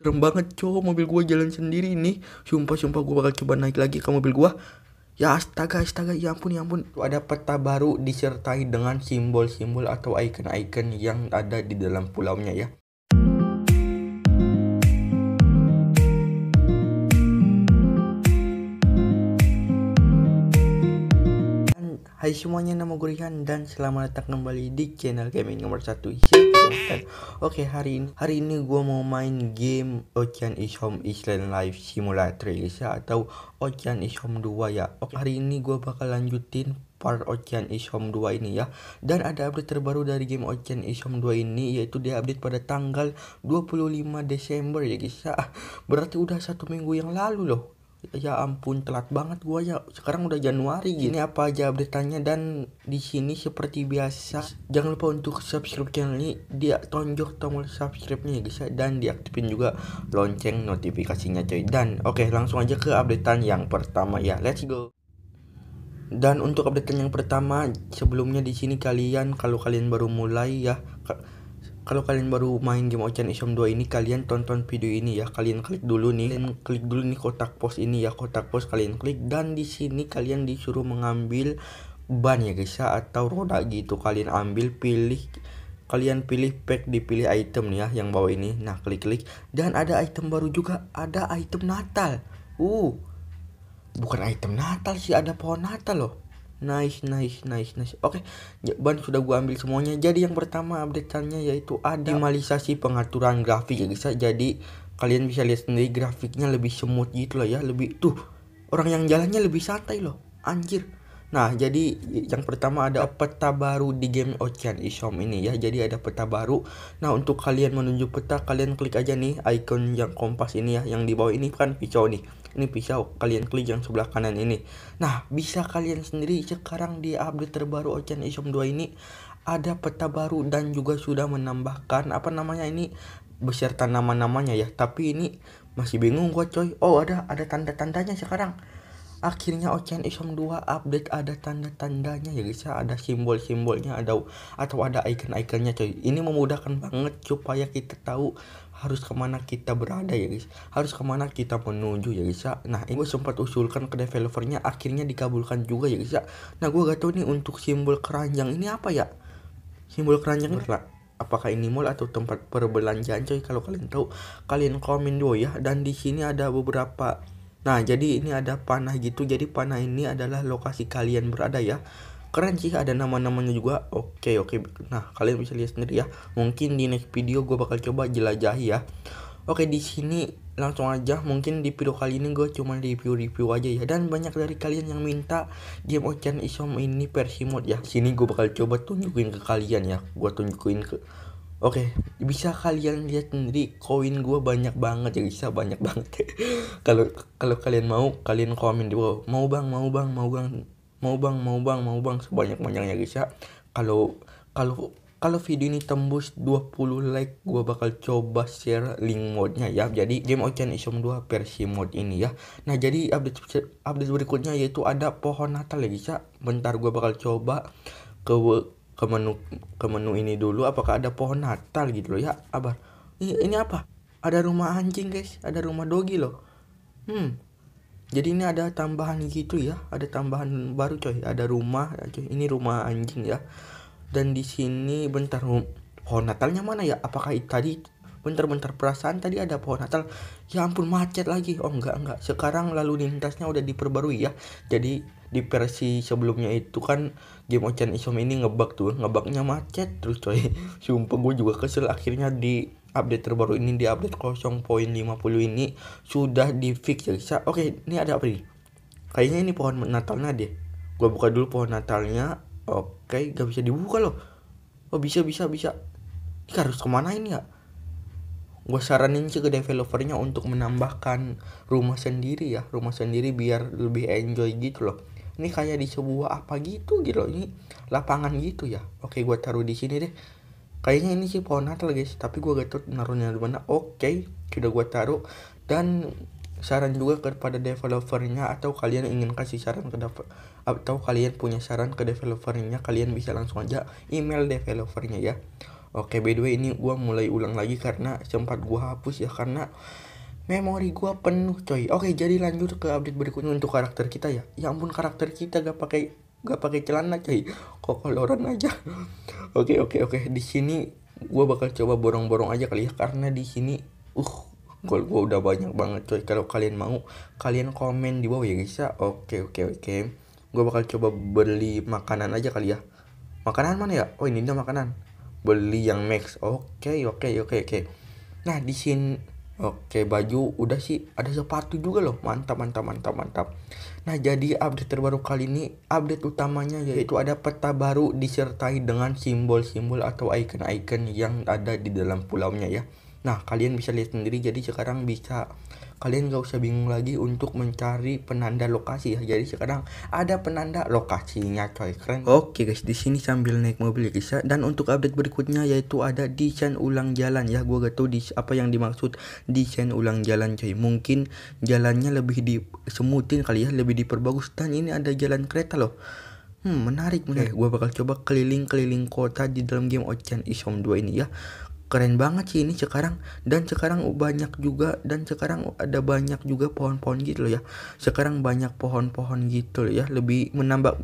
serem banget cowok mobil gue jalan sendiri nih sumpah sumpah gue bakal coba naik lagi ke mobil gue ya astaga astaga ya ampun ya ampun ada peta baru disertai dengan simbol-simbol atau icon-icon yang ada di dalam pulaunya ya Hai semuanya, nama gue Rihan dan selamat datang kembali di channel gaming nomor 1 Isi konten. Oke, okay, hari ini hari ini gue mau main game Ocean is Home Island Life Simulator ya atau Ocean is Home 2 ya. Oke, okay, hari ini gue bakal lanjutin part Ocean is Home 2 ini ya. Dan ada update terbaru dari game Ocean is Home 2 ini yaitu dia update pada tanggal 25 Desember ya guys ya. Ah, berarti udah satu minggu yang lalu loh ya ampun telat banget gua ya sekarang udah Januari gini gitu. apa aja beritanya dan di sini seperti biasa jangan lupa untuk subscribe channel ini dia tonjok tombol subscribe-nya ya guys ya. dan diaktifin juga lonceng notifikasinya coy dan oke okay, langsung aja ke updatean yang pertama ya let's go dan untuk updatean yang pertama sebelumnya di sini kalian kalau kalian baru mulai ya kalau kalian baru main game Ocean Isom 2 ini kalian tonton video ini ya kalian klik dulu nih kalian klik dulu nih kotak pos ini ya kotak pos kalian klik dan di sini kalian disuruh mengambil ban ya guys ya atau roda gitu kalian ambil pilih kalian pilih pack dipilih item nih ya yang bawah ini nah klik klik dan ada item baru juga ada item natal uh bukan item natal sih ada pohon natal loh Nice, nice, nice, nice. oke jawaban sudah gua ambil semuanya jadi yang pertama update updateannya yaitu ada optimalisasi pengaturan grafik ya guys jadi kalian bisa lihat sendiri grafiknya lebih smooth gitu loh ya lebih tuh orang yang jalannya lebih santai loh anjir Nah, jadi yang pertama ada peta baru di game Ocean Isom ini ya. Jadi ada peta baru. Nah, untuk kalian menuju peta, kalian klik aja nih icon yang kompas ini ya, yang di bawah ini kan pisau nih. Ini pisau, kalian klik yang sebelah kanan ini. Nah, bisa kalian sendiri sekarang di update terbaru Ocean Isom 2 ini ada peta baru dan juga sudah menambahkan apa namanya ini beserta nama-namanya ya. Tapi ini masih bingung gua coy. Oh, ada ada tanda-tandanya sekarang akhirnya Ocean Isom 2 update ada tanda-tandanya ya guys ya ada simbol-simbolnya ada atau ada icon-iconnya coy ini memudahkan banget supaya kita tahu harus kemana kita berada ya guys harus kemana kita menuju ya guys ya nah ini gue sempat usulkan ke developernya akhirnya dikabulkan juga ya guys ya nah gue gak tau nih untuk simbol keranjang ini apa ya simbol keranjang lah apakah ini mall atau tempat perbelanjaan coy kalau kalian tahu kalian komen dulu ya dan di sini ada beberapa Nah, jadi ini ada panah gitu. Jadi panah ini adalah lokasi kalian berada ya. Keren sih ada nama-namanya juga. Oke, oke. Nah, kalian bisa lihat sendiri ya. Mungkin di next video gue bakal coba jelajahi ya. Oke, di sini langsung aja mungkin di video kali ini gue cuma review-review aja ya dan banyak dari kalian yang minta game Ocean Isom ini versi mod ya sini gue bakal coba tunjukin ke kalian ya gue tunjukin ke Oke, okay, bisa kalian lihat sendiri koin gue banyak banget ya bisa banyak banget. Kalau kalau kalian mau kalian komen di bawah. Mau bang, mau bang, mau bang, mau bang, mau bang, mau bang sebanyak banyaknya bisa ya. Kalau kalau kalau video ini tembus 20 like gue bakal coba share link modnya ya jadi game Ocean Isom 2 versi mod ini ya nah jadi update update berikutnya yaitu ada pohon natal ya bisa ya. bentar gue bakal coba ke ke menu ke menu ini dulu apakah ada pohon Natal gitu loh ya Abar ini, iya, ini apa ada rumah anjing guys ada rumah dogi loh hmm jadi ini ada tambahan gitu ya ada tambahan baru coy ada rumah ya, coy ini rumah anjing ya dan di sini bentar pohon Natalnya mana ya apakah itu tadi bentar-bentar perasaan tadi ada pohon Natal ya ampun macet lagi oh enggak enggak sekarang lalu lintasnya udah diperbarui ya jadi di versi sebelumnya itu kan game Ocean Isom ini ngebak tuh ngebaknya macet terus coy sumpah gue juga kesel akhirnya di update terbaru ini di update 0.50 ini sudah di fix ya bisa oke ini ada apa nih kayaknya ini pohon natalnya deh gue buka dulu pohon natalnya oke gak bisa dibuka loh oh bisa bisa bisa ini harus kemana ini ya gue saranin sih ke developernya untuk menambahkan rumah sendiri ya rumah sendiri biar lebih enjoy gitu loh ini kayak di sebuah apa gitu gitu ini lapangan gitu ya oke gua taruh di sini deh kayaknya ini sih pohon natal guys tapi gua gak tahu naruhnya di mana oke sudah gua taruh dan saran juga kepada developernya atau kalian ingin kasih saran ke atau kalian punya saran ke developernya kalian bisa langsung aja email developernya ya oke by the way ini gua mulai ulang lagi karena sempat gua hapus ya karena memori gue penuh coy oke jadi lanjut ke update berikutnya untuk karakter kita ya ya ampun karakter kita gak pakai gak pakai celana coy kok koloran aja oke oke oke di sini gue bakal coba borong-borong aja kali ya karena di sini uh gol gue udah banyak banget coy kalau kalian mau kalian komen di bawah ya guys ya oke oke oke gue bakal coba beli makanan aja kali ya makanan mana ya oh ini dia makanan beli yang max oke oke oke oke nah di sini Oke baju udah sih ada sepatu juga loh mantap mantap mantap mantap. Nah jadi update terbaru kali ini update utamanya yaitu ada peta baru disertai dengan simbol-simbol atau icon-icon yang ada di dalam pulaunya ya. Nah kalian bisa lihat sendiri jadi sekarang bisa kalian gak usah bingung lagi untuk mencari penanda lokasi ya jadi sekarang ada penanda lokasinya coy keren oke guys di sini sambil naik mobil ya guys ya dan untuk update berikutnya yaitu ada desain ulang jalan ya gue gak tau di apa yang dimaksud desain ulang jalan coy mungkin jalannya lebih disemutin kali ya lebih diperbagus dan ini ada jalan kereta loh Hmm, menarik menarik. Okay. Gue bakal coba keliling-keliling kota di dalam game Ocean Isom 2 ini ya keren banget sih ini sekarang dan sekarang banyak juga dan sekarang ada banyak juga pohon-pohon gitu loh ya sekarang banyak pohon-pohon gitu loh ya lebih menambah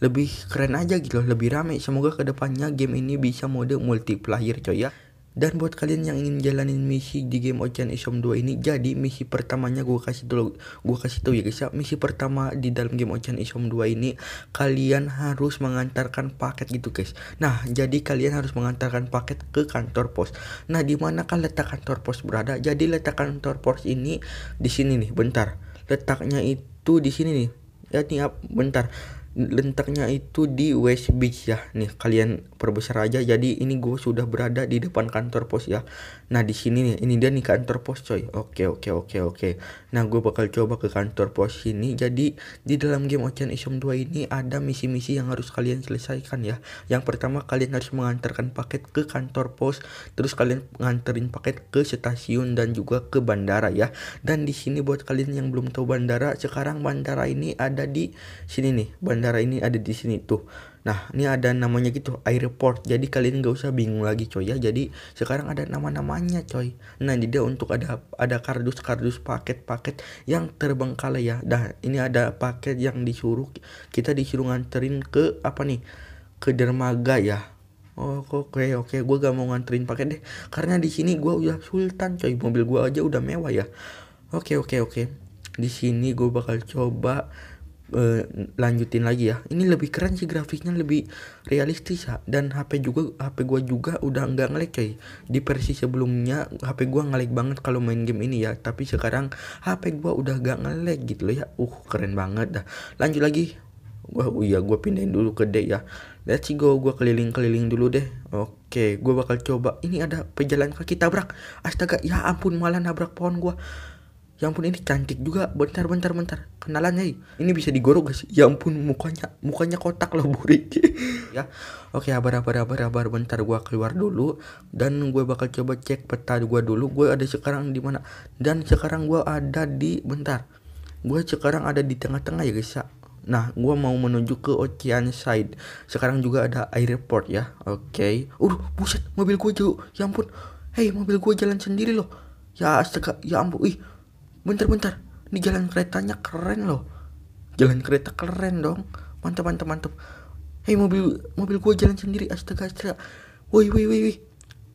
lebih keren aja gitu loh lebih rame semoga kedepannya game ini bisa mode multiplayer coy ya dan buat kalian yang ingin jalanin misi di game Ocean Isom 2 ini, jadi misi pertamanya gue kasih dulu, gue kasih tahu ya guys ya, misi pertama di dalam game Ocean Isom 2 ini kalian harus mengantarkan paket gitu guys. Nah, jadi kalian harus mengantarkan paket ke kantor pos. Nah, di kan letak kantor pos berada? Jadi letak kantor pos ini di sini nih, bentar. Letaknya itu di sini nih. Ya, tiap bentar Lentaknya itu di West Beach ya. Nih kalian perbesar aja. Jadi ini gue sudah berada di depan kantor pos ya. Nah di sini nih, ini dia nih kantor pos coy. Oke oke oke oke. Nah gue bakal coba ke kantor pos ini. Jadi di dalam game Ocean Isom 2 ini ada misi-misi yang harus kalian selesaikan ya. Yang pertama kalian harus mengantarkan paket ke kantor pos. Terus kalian nganterin paket ke stasiun dan juga ke bandara ya. Dan di sini buat kalian yang belum tahu bandara, sekarang bandara ini ada di sini nih. Bandara bandara ini ada di sini tuh nah ini ada namanya gitu airport jadi kalian nggak usah bingung lagi coy ya jadi sekarang ada nama namanya coy nah jadi untuk ada ada kardus kardus paket paket yang terbengkalai ya dah ini ada paket yang disuruh kita disuruh nganterin ke apa nih ke dermaga ya Oh oke okay, oke okay. gue gak mau nganterin paket deh karena di sini gue udah sultan coy mobil gue aja udah mewah ya oke okay, oke okay, oke okay. di sini gue bakal coba uh, lanjutin lagi ya ini lebih keren sih grafiknya lebih realistis ya dan HP juga HP gua juga udah nggak ngelag coy di versi sebelumnya HP gua ngelag banget kalau main game ini ya tapi sekarang HP gua udah nggak ngelag gitu loh ya uh keren banget dah lanjut lagi gua oh iya gua pindahin dulu ke D ya let's go gua keliling-keliling dulu deh oke okay, gua bakal coba ini ada pejalan kaki tabrak astaga ya ampun malah nabrak pohon gua ya ampun ini cantik juga bentar bentar bentar kenalan ya ini bisa digorok sih. ya ampun mukanya mukanya kotak loh burik ya oke abar abar abar abar bentar gua keluar dulu dan gue bakal coba cek peta gua dulu gue ada sekarang di mana dan sekarang gua ada di bentar gue sekarang ada di tengah-tengah ya guys ya Nah, gue mau menuju ke Ocean Side. Sekarang juga ada airport ya. Oke. Okay. Uh, buset, mobil gue jauh. Ya ampun. Hei, mobil gue jalan sendiri loh. Ya astaga, ya ampun. Ih, bentar-bentar ini jalan keretanya keren loh jalan kereta keren dong mantap mantap mantap hei mobil mobil gue jalan sendiri astaga astaga woi woi woi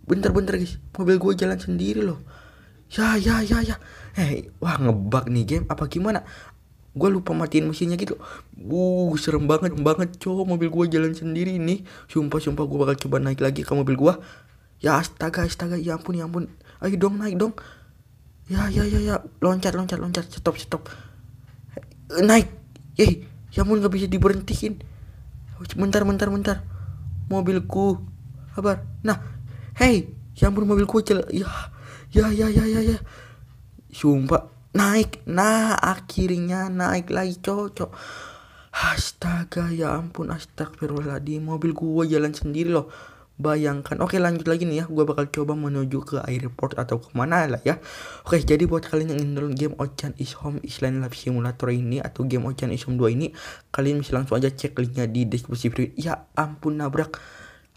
bentar-bentar guys mobil gue jalan sendiri loh ya ya ya ya Hei, eh, wah ngebug nih game apa gimana gue lupa matiin mesinnya gitu uh serem banget banget cowok mobil gue jalan sendiri nih sumpah sumpah gue bakal coba naik lagi ke mobil gue ya astaga astaga ya ampun ya ampun ayo dong naik dong ya ya ya ya loncat loncat loncat stop stop naik eh ya ampun nggak bisa diberhentiin oh, bentar bentar bentar mobilku kabar nah hey ya ampun mobilku cel ya ya ya ya ya ya sumpah naik nah akhirnya naik lagi cocok astaga ya ampun di mobil gua jalan sendiri loh bayangkan oke lanjut lagi nih ya gue bakal coba menuju ke airport atau kemana lah ya oke jadi buat kalian yang ingin download game Ocean is Home Island Life Simulator ini atau game Ocean is Home 2 ini kalian bisa langsung aja cek linknya di deskripsi video ya ampun nabrak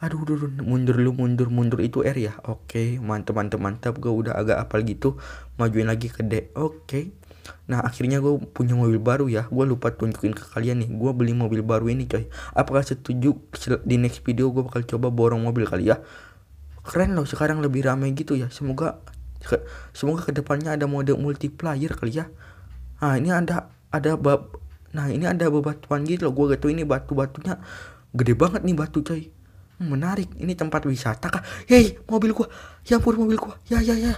aduh dulu mundur lu mundur mundur itu air ya oke mantep mantep mantep gue udah agak apal gitu majuin lagi ke D oke Nah akhirnya gue punya mobil baru ya Gue lupa tunjukin ke kalian nih Gue beli mobil baru ini coy Apakah setuju di next video gue bakal coba borong mobil kali ya Keren loh sekarang lebih ramai gitu ya Semoga Semoga kedepannya ada mode multiplayer kali ya Nah ini ada Ada bab Nah ini ada bebatuan gitu loh Gue gak ini batu-batunya Gede banget nih batu coy menarik ini tempat wisata kah hei mobil gue ya ampun mobil gue ya ya ya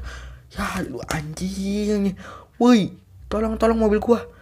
ya lu anjing woi tolong tolong mobil gua